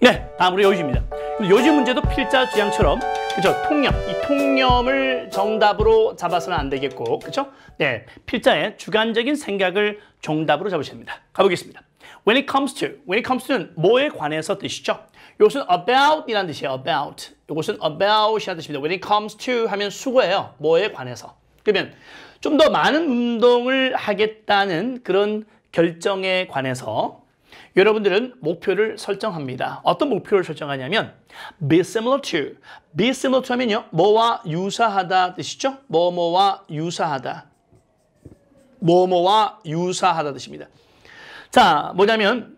네, 다음으로 요지입니다. 요지 문제도 필자 주향처럼 그죠? 통념, 이 통념을 정답으로 잡아서는 안 되겠고, 그죠 네, 필자의 주관적인 생각을 정답으로 잡으셔야 됩니다. 가보겠습니다. When it comes to, when it comes to는 뭐에 관해서 뜻이죠? 요것은 about이라는 뜻이에요. about. 이것은 about이라는 뜻입니다. When it comes to 하면 수고예요. 뭐에 관해서. 그러면 좀 더 많은 운동을 하겠다는 그런 결정에 관해서 여러분들은 목표를 설정합니다. 어떤 목표를 설정하냐면 be similar to. be similar to 하면요. 뭐와 유사하다 뜻이죠. 뭐뭐와 유사하다. 뭐뭐와 유사하다 뜻입니다. 자, 뭐냐면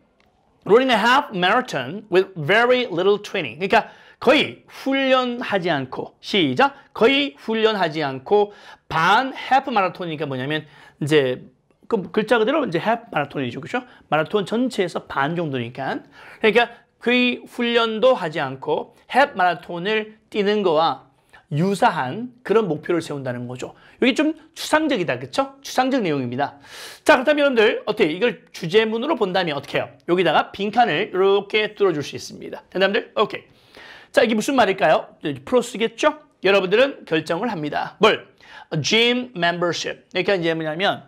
running a half marathon with very little training. 그러니까 거의 훈련하지 않고 시작 거의 훈련하지 않고 반 해프 마라톤이니까 뭐냐면 이제 그 글자 그대로 이제 햅 마라톤이죠. 그죠 마라톤 전체에서 반 정도니까. 그러니까 그 훈련도 하지 않고 햅 마라톤을 뛰는 거와 유사한 그런 목표를 세운다는 거죠. 여기 좀 추상적이다. 그렇죠? 추상적 내용입니다. 자, 그렇다면 여러분들 어떻게 이걸 주제문으로 본다면 어떻게 해요? 여기다가 빈칸을 이렇게 뚫어줄 수 있습니다. 된다면들? 오케이. 자, 이게 무슨 말일까요? 프로 쓰겠죠 여러분들은 결정을 합니다. 뭘? gym membership. 그러니까 이제 뭐냐면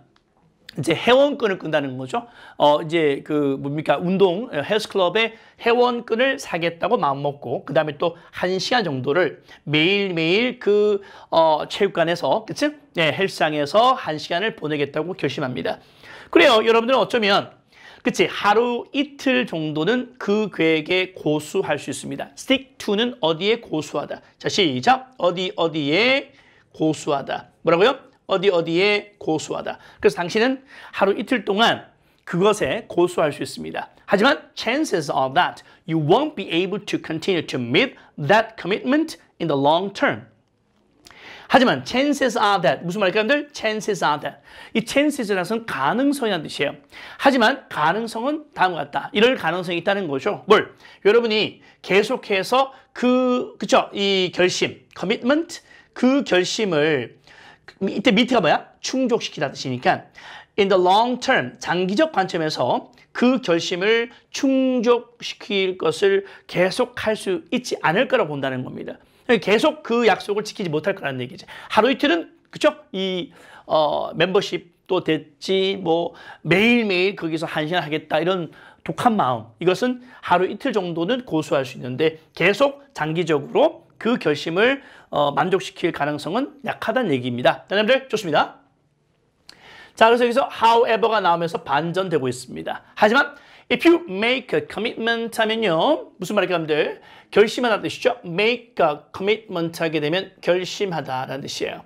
이제 회원권을 끈다는 거죠. 어 이제 그 뭡니까 운동 어, 헬스클럽에 회원권을 사겠다고 마음먹고 그 다음에 또 한 시간 정도를 매일매일 그 어 체육관에서 그치? 네 헬스장에서 한 시간을 보내겠다고 결심합니다. 그래요 여러분들은 어쩌면 그치 하루 이틀 정도는 그 계획에 고수할 수 있습니다. stick to는 어디에 고수하다. 자 시작 어디 어디에 고수하다. 뭐라고요? 어디 어디에 고수하다. 그래서 당신은 하루 이틀 동안 그것에 고수할 수 있습니다. 하지만 chances are that you won't be able to continue to meet that commitment in the long term. 하지만 chances are that 무슨 말일까요, 여러분들? chances are that 이 chances라는 것은 가능성이라는 뜻이에요. 하지만 가능성은 다음과 같다. 이럴 가능성이 있다는 거죠. 뭘? 여러분이 계속해서 그 그쵸? 이 결심, commitment 그 결심을 이때 밑에가 뭐야? 충족시키다 뜻이니까 in the long term, 장기적 관점에서 그 결심을 충족시킬 것을 계속할 수 있지 않을 거라 고 본다는 겁니다. 계속 그 약속을 지키지 못할 거라는 얘기죠 하루 이틀은 그쵸? 이 어, 멤버십도 됐지 뭐 매일매일 거기서 한 시간 하겠다 이런 독한 마음 이것은 하루 이틀 정도는 고수할 수 있는데 계속 장기적으로 그 결심을 어, 만족시킬 가능성은 약하다는 얘기입니다. 여러분들 좋습니다. 자 그래서 여기서 however가 나오면서 반전되고 있습니다. 하지만 If you make a commitment 하면요. 무슨 말일까 여러분들? 결심하다 뜻이죠. make a commitment 하게 되면 결심하다라는 뜻이에요.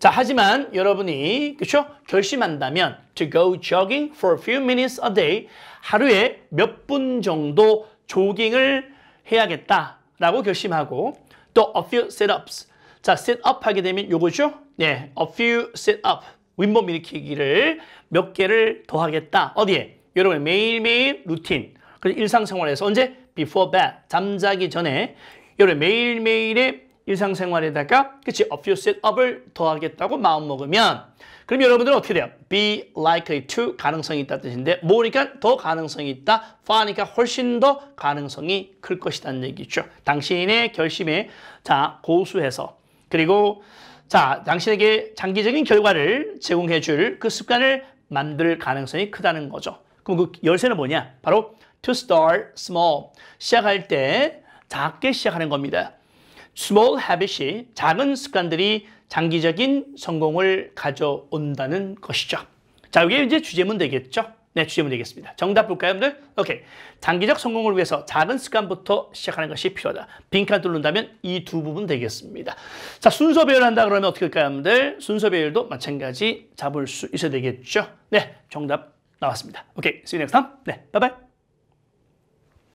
자, 하지만 여러분이 그렇죠? 결심한다면 to go jogging for a few minutes a day 하루에 몇 분 정도 조깅을 해야겠다라고 결심하고 또 a few sit-ups. 자, sit-up 하게 되면 요거죠? 네, a few sit-up. 윗몸 일으키기를 몇 개를 더 하겠다. 어디에? 여러분 매일매일 루틴. 그리고 일상생활에서 언제? before bed. 잠자기 전에. 여러분 매일매일의 일상생활에다가 그치? a few sit-up을 더하겠다고 마음먹으면 그럼 여러분들은 어떻게 돼요? be likely to 가능성이 있다 뜻인데 뭐니까 더 가능성이 있다. 파니까 훨씬 더 가능성이 클 것이다는 얘기죠. 당신의 결심에 자 고수해서 그리고 자 당신에게 장기적인 결과를 제공해 줄 그 습관을 만들 가능성이 크다는 거죠. 그럼 그 열쇠는 뭐냐? 바로 to start small. 시작할 때 작게 시작하는 겁니다. small habit이 작은 습관들이 장기적인 성공을 가져온다는 것이죠. 자, 이게 이제 주제문 되겠죠? 네, 주제문 되겠습니다. 정답 볼까요, 여러분들? 오케이. 장기적 성공을 위해서 작은 습관부터 시작하는 것이 필요하다. 빈칸 뚫는다면 이 두 부분 되겠습니다. 자, 순서 배열한다 그러면 어떻게 할까요, 여러분들? 순서 배열도 마찬가지 잡을 수 있어야 되겠죠? 네, 정답 나왔습니다. 오케이, see you next time. 네, 바이바이.